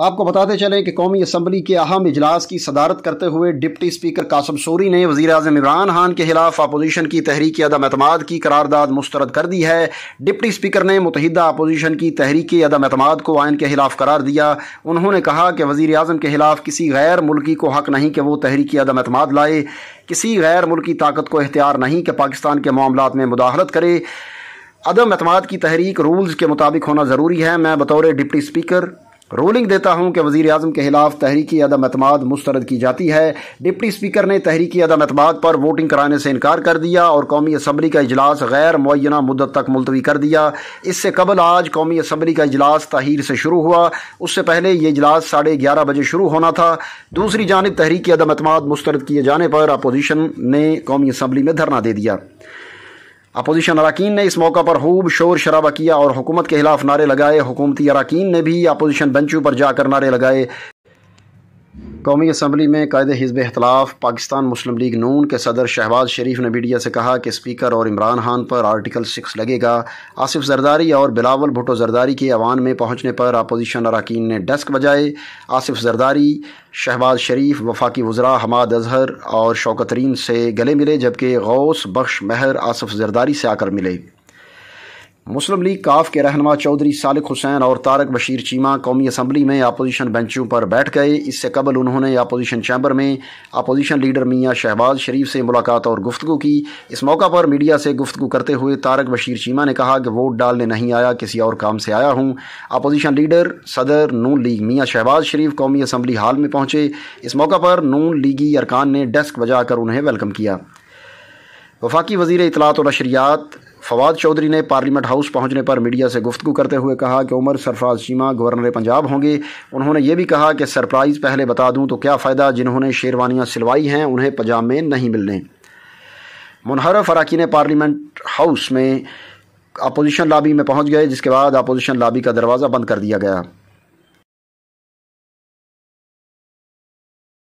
आपको बताते चलें कि कौमी असम्बली के अहम इजलास की सदारत करते हुए डिप्टी स्पीकर कासम सोरी ने वजी अजम इमरान खान के खिलाफ अपोजीशन की तहरीक अदम अतमाद की करारदाद मुस्तरद कर दी है डिप्टी स्पीकर ने मुतहदा अपोजीशन की तहरीक अदम अतमाद को आयन के खिलाफ करार दिया उन्होंने कहा कि वजीर अजम के खिलाफ किसी गैर मुल्की को हक नहीं कि वो तहरीक अदम अतमाद लाए किसी गैर मुल्की ताकत को अख्तियार नहीं कि पाकिस्तान के मामला में मुदाहलत करे अदम अतमाद की तहरीक रूल्स के मुताबिक होना ज़रूरी है मैं बतौर डिप्टी स्पीकर रूलिंग देता हूं कि वजीर अजम के खिलाफ तहरीकी अदम अतमाद मुस्तरद की जाती है डिप्टी स्पीकर ने तहरीकी अदम अतमाद पर वोटिंग कराने से इनकार कर दिया और कौमी असम्बली का अजलास गैर मुना मुद्दत तक मुलतवी कर दिया इससे कबल आज कौमी असम्बली का अजलास तहिर से शुरू हुआ उससे पहले यह इजलास साढ़े ग्यारह बजे शुरू होना था दूसरी जानब तहरीकी अदम अतमाद मुस्तरद किए जाने पर अपोजिशन ने कौमी असम्बली में धरना दे दिया अपोजिशन अरकान ने इस मौका पर खूब शोर शराबा किया और हुकूमत के खिलाफ नारे लगाए हुकूमती अरकान ने भी अपोजिशन बेंचों पर जाकर नारे लगाए कौमी असम्बली में कायद हिजब अख्तलाफ पाकिस्तान मुस्लिम लीग नून के सदर शहबाज शरीफ ने मीडिया से कहा कि स्पीकर और इमरान खान पर आर्टिकल सिक्स लगेगा आसिफ जरदारी और बिलावल भुटो जरदारी के अवान में पहुँचने पर अपोजिशन अरकान ने डेस्क बजाए आसिफ जरदारी शहबाज शरीफ वफाकी वजरा हमाद अजहर और शौकतरीन से गले मिले जबकि गौस बख्श महर आसिफ जरदारी से आकर मिले मुस्लिम लीग काफ के रहनमा चौधरी सालिक हुसैन और तारक बशीर चीमा कौमी असम्बली में अपोजिशन बेंचों पर बैठ गए इससे कबल उन्होंने अपोजिशन चैम्बर में अपोजिशन लीडर मियाँ शहबाज शरीफ से मुलाकात और गुफ्तु की इस मौका पर मीडिया से गुफ्तु करते हुए तारक बशीर चीमा ने कहा कि वोट डालने नहीं आया किसी और काम से आया हूँ अपोजिशन लीडर सदर नून लीग मियाँ शहबाज शरीफ कौमी असम्बली हाल में पहुँचे इस मौका पर नून लीगी अरकान ने डेस्क बजा कर उन्हें वेलकम किया वफाकी वजीर इतलात और नशरियात फवाद चौधरी ने पार्लियामेंट हाउस पहुंचने पर मीडिया से गुफ्तु करते हुए कहा कि उमर सरफराज चीमा गवर्नर पंजाब होंगे उन्होंने ये भी कहा कि सरप्राइज़ पहले बता दूं तो क्या फ़ायदा जिन्होंने शेरवानियाँ सिलवाई हैं उन्हें पंजाब में नहीं मिलने मुनहरफ ने पार्लियामेंट हाउस में अपोजिशन लाबी में पहुँच गए जिसके बाद अपोजिशन लाबी का दरवाज़ा बंद कर दिया गया